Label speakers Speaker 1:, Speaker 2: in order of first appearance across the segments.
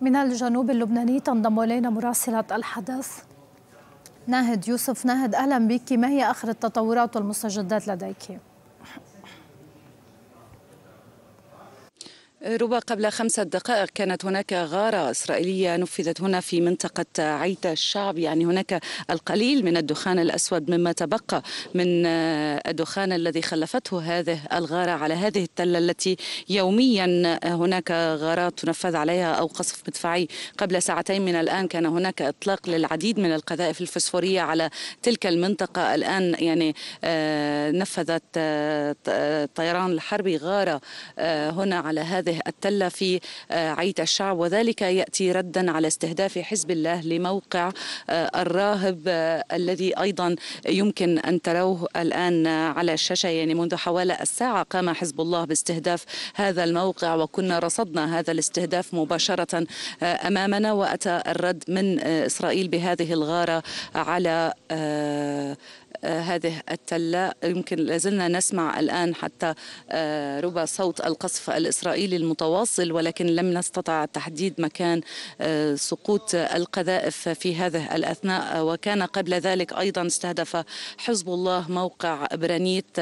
Speaker 1: من الجنوب اللبناني تنضم الينا مراسله الحدث ناهد يوسف ناهد اهلا بك ما هي اخر التطورات والمستجدات لديك؟ ربا قبل خمسة دقائق كانت هناك غارة إسرائيلية نفذت هنا في منطقة عيتا الشعب يعني هناك القليل من الدخان الأسود مما تبقى من آه، الدخان الذي خلفته هذه الغارة على هذه التلة التي يوميا آه، هناك غارات تنفذ عليها أو قصف مدفعي قبل ساعتين من الآن كان هناك إطلاق للعديد من القذائف الفسفورية على تلك المنطقة الآن يعني آه، نفذت طيران الحربي غارة هنا على هذا هذه التلة في آه، عيد الشعب وذلك يأتي ردا على استهداف حزب الله لموقع آه، الراهب آه، الذي أيضا يمكن أن تروه الآن على الشاشة يعني منذ حوالي الساعة قام حزب الله باستهداف هذا الموقع وكنا رصدنا هذا الاستهداف مباشرة أمامنا وأتى الرد من إسرائيل بهذه الغارة على آه، هذه التلة يمكن لازلنا نسمع الآن حتى آه، ربع صوت القصف الإسرائيلي المتواصل ولكن لم نستطع تحديد مكان آه، سقوط القذائف في هذه الأثناء وكان قبل ذلك أيضا استهدف حزب الله موقع برانيت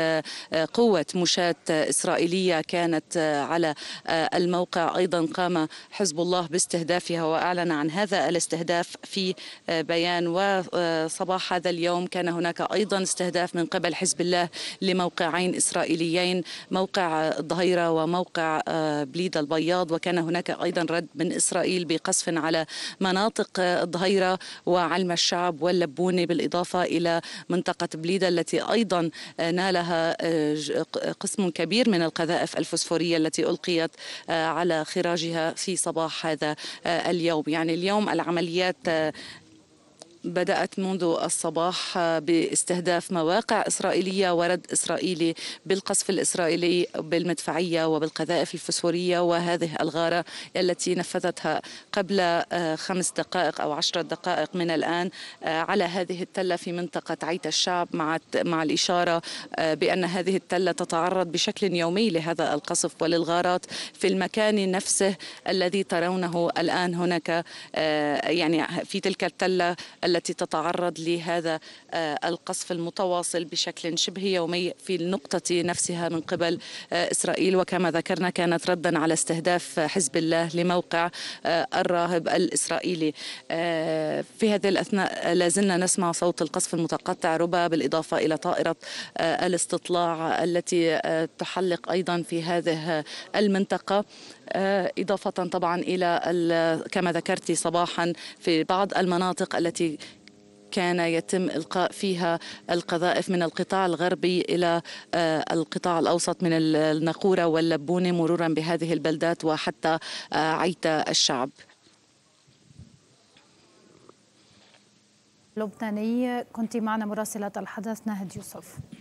Speaker 1: قوة مشاة إسرائيلية كانت على الموقع أيضا قام حزب الله باستهدافها وأعلن عن هذا الاستهداف في بيان وصباح هذا اليوم كان هناك أيضا ايضا استهداف من قبل حزب الله لموقعين اسرائيليين موقع الظهيره وموقع آه، بليده البياض وكان هناك ايضا رد من اسرائيل بقصف على مناطق الظهيره وعلم الشعب واللبونه بالاضافه الى منطقه بليده التي ايضا آه، نالها آه، قسم كبير من القذائف الفسفوريه التي القيت على خراجها في صباح هذا اليوم يعني اليوم العمليات بدأت منذ الصباح باستهداف مواقع إسرائيلية ورد إسرائيلي بالقصف الإسرائيلي بالمدفعية وبالقذائف الفسفورية وهذه الغارة التي نفذتها قبل آه، خمس دقائق أو عشر دقائق من الآن آه، على هذه التلة في منطقة عيت الشعب مع مع الإشارة آه، بأن هذه التلة تتعرض بشكل يومي لهذا القصف وللغارات في المكان نفسه الذي ترونه الآن هناك يعني في تلك التلة التي تتعرض لهذا آه، القصف المتواصل بشكل شبه يومي في النقطة نفسها من قبل آه، إسرائيل وكما ذكرنا كانت ردا على استهداف حزب الله لموقع آه، الراهب الإسرائيلي في هذه الأثناء لازلنا نسمع صوت القصف المتقطع ربا بالإضافة إلى طائرة الاستطلاع التي تحلق أيضا في هذه المنطقة إضافة طبعا إلى كما ذكرت صباحا في بعض المناطق التي كان يتم إلقاء فيها القذائف من القطاع الغربي إلى آه، القطاع الأوسط من النقورة واللبونة مرورا بهذه البلدات وحتى آه، عيتا الشعب لبنانيه كنت معنا مراسلة الحدث نهد يوسف